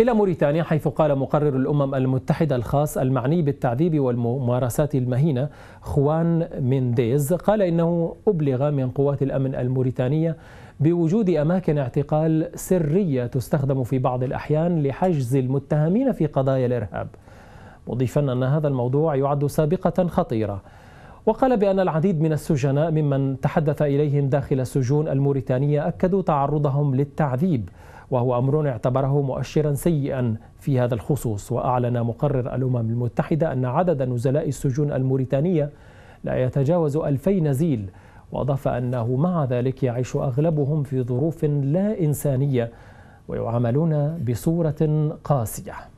إلى موريتانيا حيث قال مقرر الأمم المتحدة الخاص المعني بالتعذيب والممارسات المهينة خوان مينديز قال إنه أبلغ من قوات الأمن الموريتانية بوجود أماكن اعتقال سرية تستخدم في بعض الأحيان لحجز المتهمين في قضايا الإرهاب مضيفا أن هذا الموضوع يعد سابقة خطيرة وقال بأن العديد من السجناء ممن تحدث إليهم داخل السجون الموريتانية أكدوا تعرضهم للتعذيب وهو أمر اعتبره مؤشرا سيئا في هذا الخصوص وأعلن مقرر الأمم المتحدة أن عدد نزلاء السجون الموريتانية لا يتجاوز ألفي نزيل وأضاف أنه مع ذلك يعيش أغلبهم في ظروف لا إنسانية ويعاملون بصورة قاسية